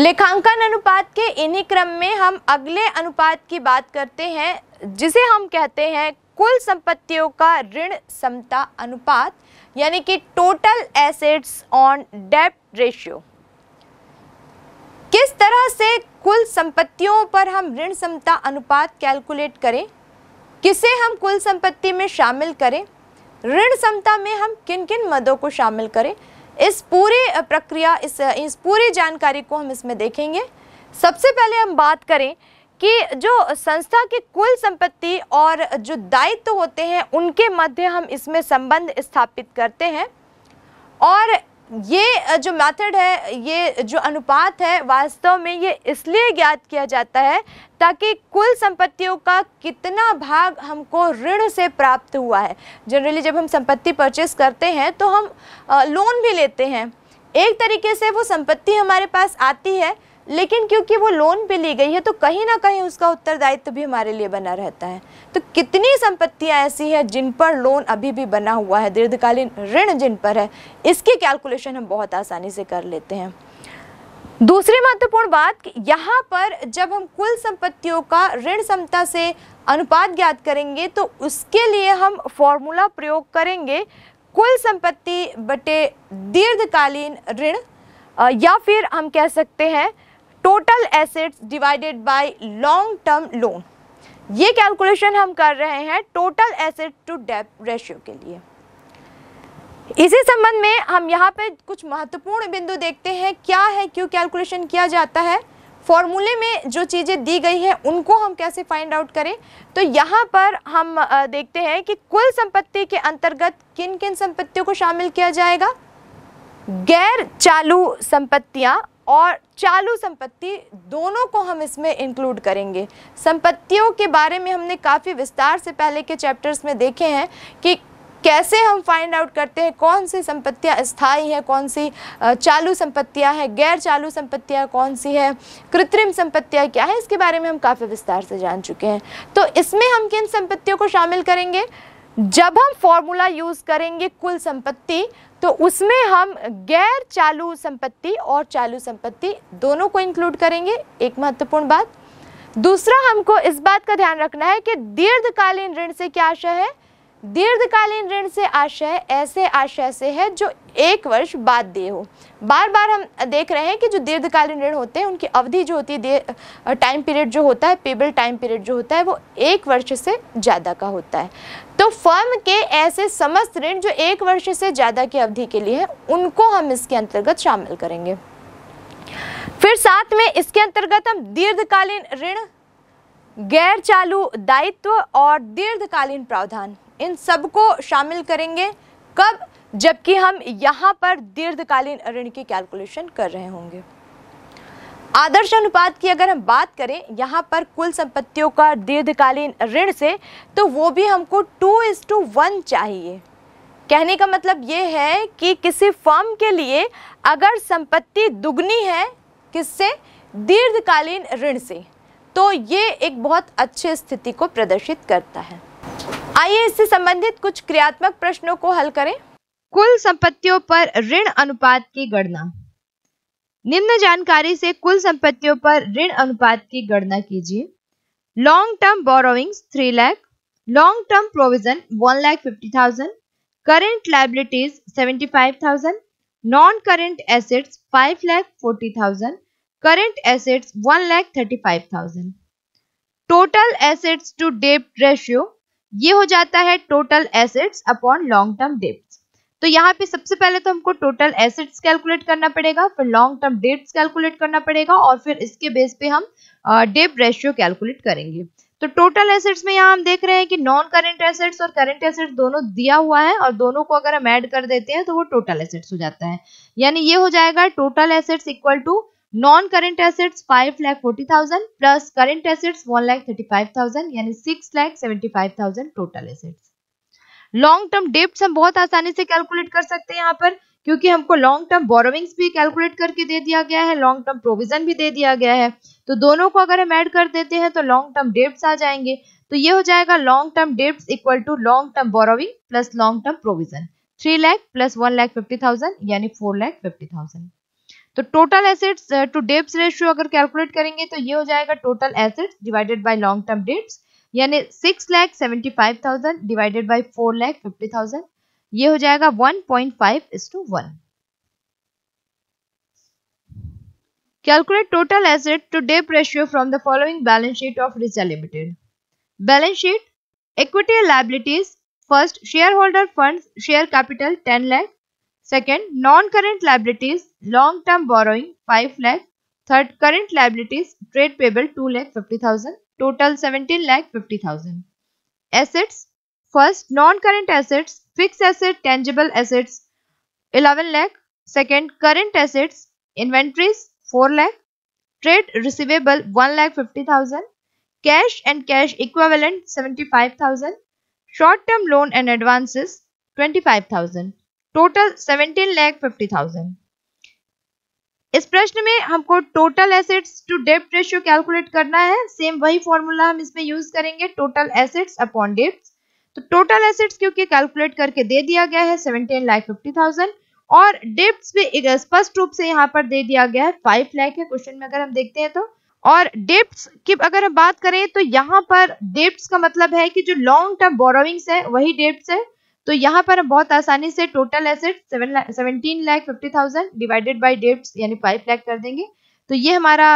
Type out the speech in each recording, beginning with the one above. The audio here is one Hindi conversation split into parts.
लेखांकन अनुपात के इन्हीं क्रम में हम अगले अनुपात की बात करते हैं जिसे हम कहते हैं कुल संपत्तियों का ऋण समता अनुपात यानी कि टोटल एसेट्स ऑन डेप्ट रेशियो किस तरह से कुल संपत्तियों पर हम ऋण समता अनुपात कैलकुलेट करें किसे हम कुल संपत्ति में शामिल करें ऋण समता में हम किन किन मदों को शामिल करें इस पूरी प्रक्रिया इस इस पूरी जानकारी को हम इसमें देखेंगे सबसे पहले हम बात करें कि जो संस्था की कुल संपत्ति और जो दायित्व तो होते हैं उनके मध्य हम इसमें संबंध स्थापित करते हैं और ये जो मेथड है ये जो अनुपात है वास्तव में ये इसलिए ज्ञात किया जाता है ताकि कुल संपत्तियों का कितना भाग हमको ऋण से प्राप्त हुआ है जनरली जब हम संपत्ति परचेस करते हैं तो हम लोन भी लेते हैं एक तरीके से वो संपत्ति हमारे पास आती है लेकिन क्योंकि वो लोन पे ली गई है तो कहीं ना कहीं उसका उत्तरदायित्व भी हमारे लिए बना रहता है तो कितनी संपत्तियां ऐसी हैं जिन पर लोन अभी भी बना हुआ है दीर्घकालीन ऋण जिन पर है इसकी कैलकुलेशन हम बहुत आसानी से कर लेते हैं दूसरी महत्वपूर्ण बात यहाँ पर जब हम कुल संपत्तियों का ऋण समता से अनुपात ज्ञात करेंगे तो उसके लिए हम फॉर्मूला प्रयोग करेंगे कुल संपत्ति बटे दीर्घकालीन ऋण या फिर हम कह सकते हैं total assets divided by long term loan ये कैलकुलेशन हम कर रहे हैं total asset to debt ratio के लिए इसी संबंध में हम यहाँ पे कुछ महत्वपूर्ण बिंदु देखते हैं क्या है क्यों कैलकुलेशन किया जाता है फॉर्मूले में जो चीज़ें दी गई हैं उनको हम कैसे फाइंड आउट करें तो यहाँ पर हम देखते हैं कि कुल संपत्ति के अंतर्गत किन किन संपत्तियों को शामिल किया जाएगा गैर चालू संपत्तियाँ और चालू संपत्ति दोनों को हम इसमें इंक्लूड करेंगे संपत्तियों के बारे में हमने काफ़ी विस्तार से पहले के चैप्टर्स में देखे हैं कि कैसे हम फाइंड आउट करते हैं कौन सी संपत्तियां स्थायी हैं कौन सी चालू संपत्तियां हैं गैर चालू संपत्तियां कौन सी है कृत्रिम संपत्तियां क्या है इसके बारे में हम काफ़ी विस्तार से जान चुके हैं तो इसमें हम किन संपत्तियों को शामिल करेंगे जब हम फॉर्मूला यूज़ करेंगे कुल संपत्ति तो उसमें हम गैर चालू संपत्ति और चालू संपत्ति दोनों को इंक्लूड करेंगे एक महत्वपूर्ण बात दूसरा हमको इस बात का ध्यान रखना है कि दीर्घकालीन ऋण से क्या आशय है दीर्घकालीन ऋण से आशय ऐसे आशय से है जो एक वर्ष बाद देय हो बार बार हम देख रहे हैं कि जो दीर्घकालीन ऋण होते हैं उनकी अवधि जो होती है टाइम पीरियड जो होता है पेबल टाइम पीरियड जो होता है वो एक वर्ष से ज़्यादा का होता है तो फर्म के ऐसे समस्त ऋण जो एक वर्ष से ज़्यादा की अवधि के लिए है उनको हम इसके अंतर्गत शामिल करेंगे फिर साथ में इसके अंतर्गत हम दीर्घकालीन ऋण गैर चालू दायित्व और दीर्घकालीन प्रावधान इन सबको शामिल करेंगे कब जबकि हम यहाँ पर दीर्घकालीन ऋण की कैलकुलेशन कर रहे होंगे आदर्श अनुपात की अगर हम बात करें यहाँ पर कुल संपत्तियों का दीर्घकालीन ऋण से तो वो भी हमको टू इज़ टू वन चाहिए कहने का मतलब ये है कि किसी फर्म के लिए अगर संपत्ति दुगनी है किससे दीर्घकालीन ऋण से तो ये एक बहुत अच्छी स्थिति को प्रदर्शित करता है आइए इससे संबंधित कुछ क्रियात्मक प्रश्नों को हल करें कुल संपत्तियों पर ऋण अनुपात की गणना निम्न जानकारी से कुल संपत्तियों पर ऋण अनुपात की गणना कीजिए long term borrowings three lakh long term provision one lakh fifty thousand current liabilities seventy five thousand non current assets five lakh forty thousand current assets one lakh thirty five thousand total assets to डेप्ट रेशियो ये हो जाता है total assets upon long term डेप्ट तो यहाँ पे सबसे पहले तो हमको टोटल एसेट्स कैलकुलेट करना पड़ेगा फिर लॉन्ग टर्म डेट्स कैलकुलेट करना पड़ेगा और फिर इसके बेस पे हम डेप रेशियो कैलकुलेट करेंगे तो टोटल एसेट्स में यहाँ हम देख रहे हैं कि नॉन करेंट एसेट्स और करेंट एसेट्स दोनों दिया हुआ है और दोनों को अगर हम ऐड कर देते हैं तो वो टोटल एसेट्स हो जाता है यानी ये हो जाएगा total assets equal to non current assets five lakh forty thousand plus current assets one lakh thirty five thousand यानी six lakh seventy five thousand total assets long term डेप्ट हम बहुत आसानी से कैलकुलेट कर सकते हैं यहाँ पर क्योंकि हमको लॉन्ग टर्म बोरोविंग्स भी कैलकुलेट करके दे दिया गया है लॉन्ग टर्म प्रोविजन भी दे दिया गया है तो दोनों को अगर हम ऐड कर देते हैं तो लॉन्ग टर्म डेप्ट आ जाएंगे तो ये हो जाएगा लॉन्ग टर्म डेप्ट equal to long term borrowing plus long term provision three lakh plus one lakh fifty thousand यानी फोर लैख फिफ्टी थाउजेंड तो total assets to debts ratio अगर कैलकुलेट करेंगे तो ये हो जाएगा total assets divided by long term debts यानी six lakh seventy five thousand divided by four lakh fifty thousand ये हो जाएगा one point five is to one calculate total asset to debt ratio from the following balance sheet of Richa limited balance sheet equity liabilities first share holder fund share capital ten lakh Second, non-current liabilities, long-term borrowing 5 lakh. Third, current liabilities, trade payable 2 lakh 50,000. Total 17 lakh 50,000. Assets, first non-current assets, fixed asset, tangible assets 11 lakh. Second, current assets, inventories 4 lakh. Trade receivable 1 lakh 50,000. Cash and cash equivalent 75,000. Short-term loan and advances 25,000. Total seventeen lakh fifty thousand इस प्रश्न में हमको टोटल एसेट्स टू डेप्ट रेशियो कैलकुलेट करना है सेम वही फॉर्मूला हम इसमें यूज करेंगे टोटल एसेट्स अपॉन डेप्ट तो टोटल एसेट्स क्योंकि कैलकुलेट करके दे दिया गया है सेवनटीन लाख फिफ्टी थाउजेंड और डेप्ट भी स्पष्ट रूप से यहाँ पर दे दिया गया है फाइव लाख है क्वेश्चन में अगर हम देखते हैं तो और डेप्ट की अगर हम बात करें तो यहाँ पर डेप्ट का मतलब है कि जो लॉन्ग टर्म बोरोविंग्स है वही डेप्ट है तो यहाँ पर हम बहुत आसानी से total asset seventeen lakh fifty thousand divided by debt यानी फाइव लाख कर देंगे तो ये हमारा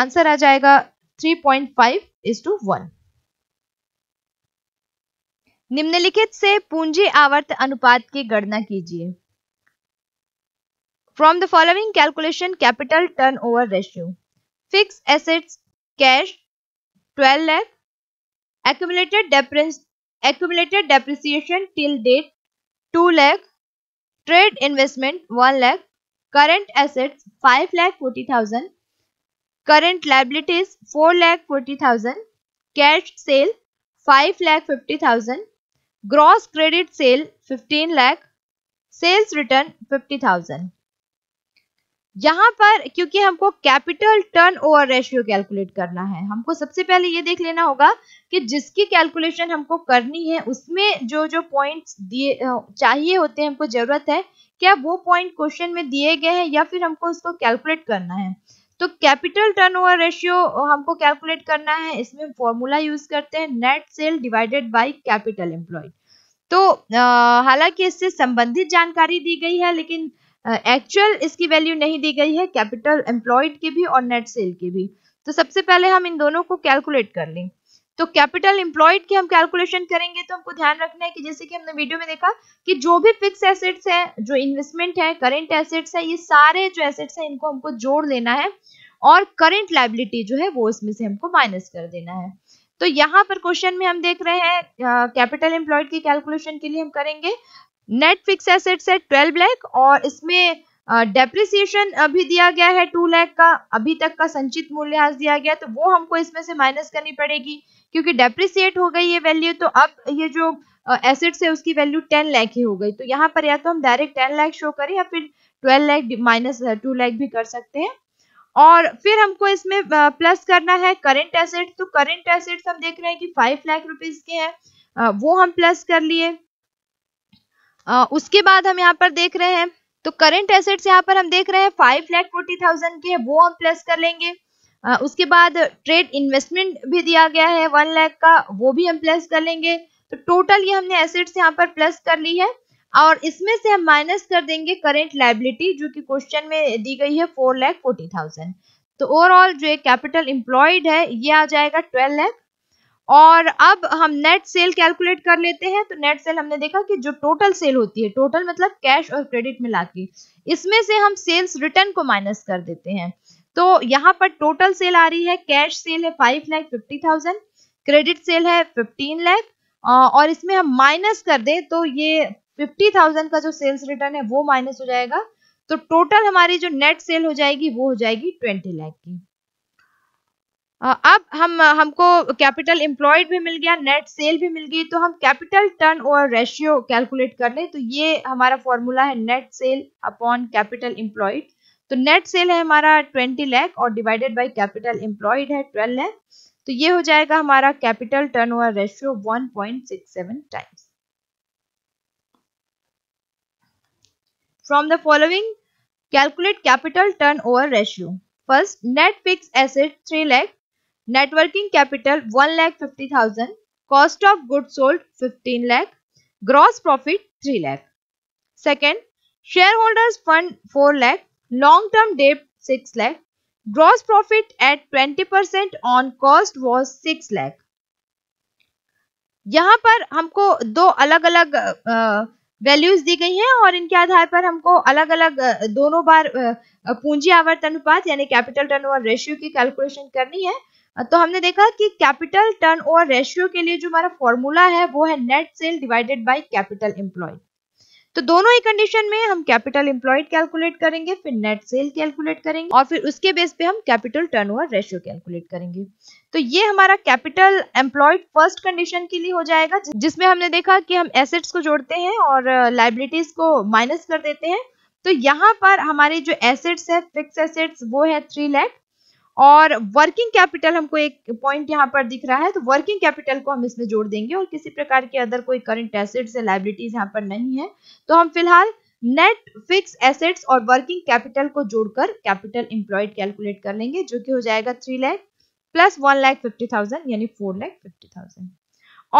आंसर आ जाएगा three point five is to one निम्नलिखित से पूंजी आवर्त अनुपात की गणना कीजिए from the following calculation capital turn over ratio fixed assets cash twelve lakh accumulated depreciation Accumulated depreciation till date 2 lakh. Trade investment 1 lakh. Current assets 5 lakh 40,000. Current liabilities 4 lakh 40,000. Cash sale 5 lakh 50,000. Gross credit sale 15 lakh. Sales return 50,000. यहां पर क्योंकि हमको capital turn over ratio calculate करना है हमको सबसे पहले ये देख लेना होगा कि जिसकी कैलकुलेशन हमको करनी है उसमें जो जो पॉइंट्स दिए चाहिए होते हैं हमको जरूरत है क्या वो पॉइंट क्वेश्चन में दिए गए हैं या फिर हमको उसको कैलकुलेट करना है तो कैपिटल टर्न ओवर रेशियो हमको कैलकुलेट करना है इसमें फॉर्मूला यूज करते हैं net sale divided by capital employ तो हालांकि इससे संबंधित जानकारी दी गई है लेकिन एक्चुअल uh, इसकी वैल्यू नहीं दी गई है कैपिटल एम्प्लॉयड की भी और नेट सेल की भी तो सबसे पहले हम इन दोनों को कैलकुलेट कर लें तो कैपिटल एम्प्लॉयड की हम कैलकुलेशन करेंगे तो हमको ध्यान रखना है कि जैसे कि हमने वीडियो में देखा कि जो भी फिक्स एसेट्स है जो इन्वेस्टमेंट है करेंट एसेट्स है ये सारे जो एसेट्स है इनको हमको जोड़ लेना है और करेंट लाइबिलिटी जो है वो इसमें से हमको माइनस कर देना है तो यहाँ पर क्वेश्चन में हम देख रहे हैं कैपिटल एम्प्लॉयड की कैलकुलेशन के लिए हम करेंगे नेट फिक्स एसेट्स है ट्वेल्व लैख और इसमें डेप्रिसिएशन अभी दिया गया है टू लैख का अभी तक का संचित मूल्यह्रास दिया गया तो वो हमको इसमें से माइनस करनी पड़ेगी क्योंकि डेप्रिसिएट हो गई ये वैल्यू तो अब ये जो एसेट्स है उसकी वैल्यू टेन लैख ही हो गई तो यहाँ पर या तो हम डायरेक्ट टेन लैख शो करें या फिर twelve lakh minus two lakh भी कर सकते हैं और फिर हमको इसमें प्लस करना है करेंट एसेट तो करेंट एसेट्स हम देख रहे हैं कि फाइव लाख रुपीज के हैं वो हम प्लस कर लिए उसके बाद हम यहाँ पर देख रहे हैं तो करेंट एसेट्स यहाँ पर हम देख रहे हैं फाइव लैख फोर्टी थाउजेंड के वो हम प्लस कर लेंगे आ, उसके बाद ट्रेड इन्वेस्टमेंट भी दिया गया है वन लैख का वो भी हम प्लस कर लेंगे तो टोटल ये हमने एसेट्स यहाँ पर प्लस कर ली है और इसमें से हम माइनस कर देंगे करेंट लाइबिलिटी जो कि क्वेश्चन में दी गई है फोर लैख फोर्टी थाउजेंड तो ओवरऑल जो एक कैपिटल एम्प्लॉयड है ये आ जाएगा ट्वेल्व लैख और अब हम नेट सेल कैलकुलेट कर लेते हैं तो नेट सेल हमने देखा कि जो टोटल सेल होती है टोटल मतलब कैश और क्रेडिट मिला के इसमें से हम सेल्स रिटर्न को माइनस कर देते हैं तो यहाँ पर टोटल सेल आ रही है कैश सेल है five lakh fifty thousand credit sale है फिफ्टीन लैख और इसमें हम माइनस कर दें तो ये फिफ्टी थाउजेंड का जो सेल्स रिटर्न है वो माइनस हो जाएगा तो टोटल हमारी जो नेट सेल हो जाएगी वो हो जाएगी ट्वेंटी लैख की अब हम हमको कैपिटल एम्प्लॉयड भी मिल गया नेट सेल भी मिल गई तो हम capital turn over ratio calculate कर लें तो ये हमारा फॉर्मूला है net sale upon capital employed तो नेट सेल है हमारा ट्वेंटी लैख और डिवाइडेड बाई कैपिटल एम्प्लॉयड है ट्वेल्व लैख तो ये हो जाएगा हमारा capital turn over ratio one point six seven times from the following calculate capital turn over ratio first net fixed asset three lakh net working capital one lakh fifty thousand cost of good sold fifteen lakh gross profit three lakh second share holders fund four lakh long term debt six lakh gross profit at twenty percent on cost was six lakh यहाँ पर हमको दो अलग अलग वैल्यूज दी गई हैं और इनके आधार पर हमको अलग अलग दोनों बार पूंजी आवर्तन अनुपात यानी कैपिटल टर्नओवर रेशियो की कैलकुलेशन करनी है तो हमने देखा कि कैपिटल टर्न ओवर रेशियो के लिए जो हमारा फॉर्मूला है वो है net sale divided by capital employed तो दोनों ही कंडीशन में हम कैपिटल एम्प्लॉयड कैलकुलेट करेंगे फिर नेट सेल कैलकुलेट करेंगे और फिर उसके बेस पे हम कैपिटल टर्नओवर रेशियो कैलकुलेट करेंगे तो ये हमारा कैपिटल एम्प्लॉयड फर्स्ट कंडीशन के लिए हो जाएगा जिसमें हमने देखा कि हम एसेट्स को जोड़ते हैं और लाइबिलिटीज को माइनस कर देते हैं तो यहाँ पर हमारे जो एसेट्स है फिक्स एसेट्स वो है थ्री लैख और वर्किंग कैपिटल हमको एक पॉइंट यहाँ पर दिख रहा है तो वर्किंग कैपिटल को हम इसमें जोड़ देंगे और किसी प्रकार के अदर कोई करंट एसेट्स या लाइबिलिटीज यहाँ पर नहीं है तो हम फिलहाल नेट फिक्स एसेट्स और वर्किंग कैपिटल को जोड़कर कैपिटल एम्प्लॉयड कैलकुलेट कर लेंगे जो कि हो जाएगा three lakh plus one lakh fifty thousand यानी फोर लैख फिफ्टी थाउजेंड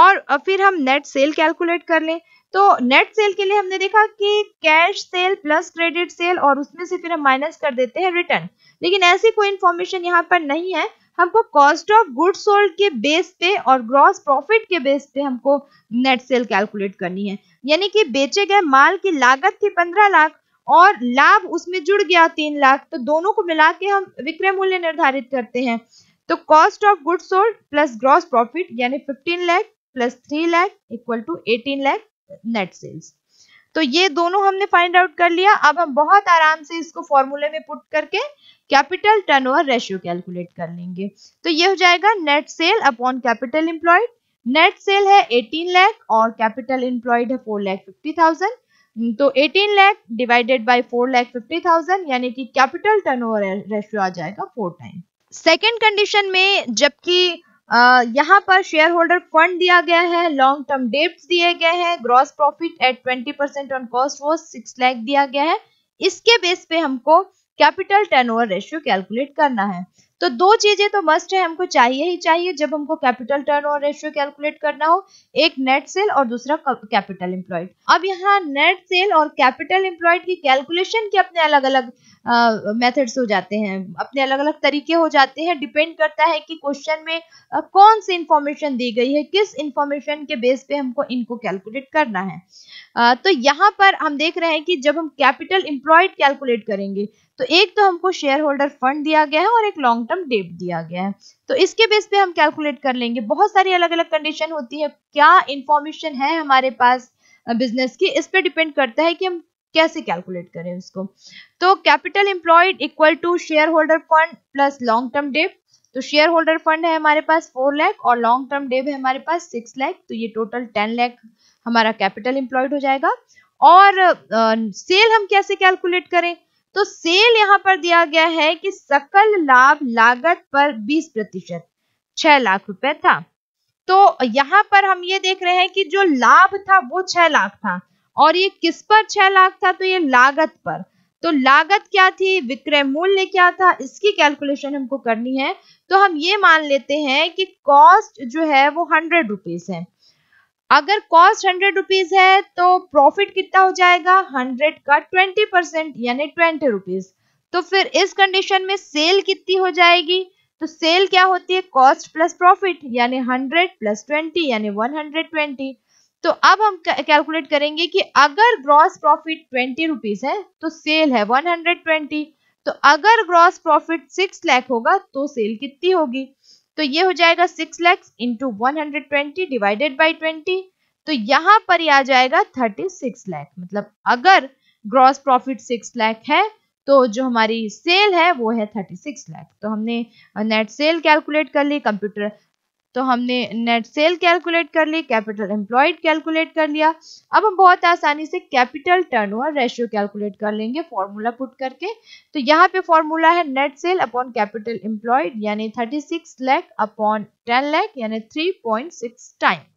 और फिर हम नेट सेल कैलकुलेट कर लें तो नेट सेल के लिए हमने देखा कि cash sale plus credit sale और उसमें से फिर हम माइनस कर देते हैं रिटर्न लेकिन ऐसी कोई इंफॉर्मेशन यहाँ पर नहीं है हमको कॉस्ट ऑफ गुड सोल्ड के बेस पे और ग्रॉस प्रॉफिट के बेस पे हमको नेट सेल कैलकुलेट करनी है यानी कि बेचे गए माल की लागत थी पंद्रह लाख और लाभ उसमें जुड़ गया तीन लाख तो दोनों को मिला के हम विक्रय मूल्य निर्धारित करते हैं तो cost of good sold plus gross profit यानी fifteen lakh plus three lakh equal to eighteen lakh net sales तो ये दोनों हमने फाइंड आउट कर लिया अब हम बहुत आराम से इसको फॉर्मूले में पुट करके कैपिटल टर्नओवर रेशियो कैलकुलेट कर लेंगे तो ये हो जाएगा net sale upon capital employed net sale है 18 लाख और कैपिटल इंप्लॉयड है 4 लाख 50 थाउजेंड तो 18 lakh divided by 4 lakh 50 thousand यानी कि कैपिटल टर्नओवर रेशियो आ जाएगा फोर टाइम सेकेंड कंडीशन में जबकि यहाँ पर शेयर होल्डर फंड दिया गया है लॉन्ग टर्म डेप्ट दिए गए हैं gross profit at twenty percent on cost वो सिक्स लैख दिया गया है इसके बेस पे हमको कैपिटल ओवर रेशियो कैलकुलेट करना है तो दो चीजें तो मस्ट है हमको चाहिए ही चाहिए जब हमको कैपिटल ओवर रेशियो कैलकुलेट करना हो एक नेट सेल और दूसरा कैपिटल एम्प्लॉयड अब यहाँ नेट सेल और कैपिटल एम्प्लॉयड की कैलकुलेशन के अपने अलग अलग मेथड्स हो जाते हैं अपने अलग अलग तरीके हो जाते हैं डिपेंड करता है कि क्वेश्चन में कौन सी इंफॉर्मेशन दी गई है किस इंफॉर्मेशन के बेस पे हमको इनको कैलकुलेट करना है तो यहाँ पर हम देख रहे हैं कि जब हम कैपिटल इंप्लॉयड कैलकुलेट करेंगे तो एक तो हमको शेयर होल्डर फंड दिया गया है और एक लॉन्ग टर्म डेप दिया गया है तो इसके बेस पे हम कैलकुलेट कर लेंगे बहुत सारी अलग अलग कंडीशन होती है क्या इंफॉर्मेशन है हमारे पास बिजनेस की इस पे डिपेंड करता है कि हम कैसे कैलकुलेट करें उसको तो capital employed equal to share holder fund plus long term debt तो शेयर होल्डर फंड है हमारे पास फोर लैख और लॉन्ग टर्म डेब है हमारे पास सिक्स लैख तो ये टोटल टेन लैख हमारा कैपिटल एम्प्लॉयड हो जाएगा और सेल uh, हम कैसे कैलकुलेट करें तो सेल यहाँ पर दिया गया है कि सकल लाभ लागत पर 20 प्रतिशत छह लाख रुपए था तो यहाँ पर हम ये देख रहे हैं कि जो लाभ था वो छह लाख था और ये किस पर छह लाख था तो ये लागत पर तो लागत क्या थी विक्रय मूल्य क्या था इसकी कैलकुलेशन हमको करनी है तो हम ये मान लेते हैं कि कॉस्ट जो है वो हंड्रेड रुपीज है अगर कॉस्ट हंड्रेड रुपीज है तो प्रॉफिट कितना हो जाएगा हंड्रेड का ट्वेंटी परसेंट यानी ट्वेंटी रुपीज तो फिर इस कंडीशन में सेल कितनी हो जाएगी तो सेल क्या होती है कॉस्ट प्लस प्रॉफिट यानी हंड्रेड प्लस ट्वेंटी यानी वन हंड्रेड ट्वेंटी तो अब हम कैलकुलेट करेंगे कि अगर ग्रॉस प्रॉफिट ट्वेंटी रुपीज है तो सेल है वन हंड्रेड ट्वेंटी तो अगर ग्रॉस प्रॉफिट सिक्स लाख होगा तो सेल कितनी होगी तो ये हो जाएगा six lakhs into one hundred twenty divided by twenty तो यहाँ पर ही आ जाएगा थर्टी सिक्स लैख मतलब अगर ग्रॉस प्रॉफिट सिक्स लैख है तो जो हमारी सेल है वो है थर्टी सिक्स लैख तो हमने नेट सेल कैलकुलेट कर ली कंप्यूटर तो हमने नेट सेल कैलकुलेट कर ली कैपिटल एम्प्लॉयड कैलकुलेट कर लिया अब हम बहुत आसानी से कैपिटल टर्नओवर रेशियो कैलकुलेट कर लेंगे फॉर्मूला पुट करके तो यहाँ पे फॉर्मूला है net sale upon capital employed यानी 36 लाख अपॉन 10 लाख यानी 3.6 टाइम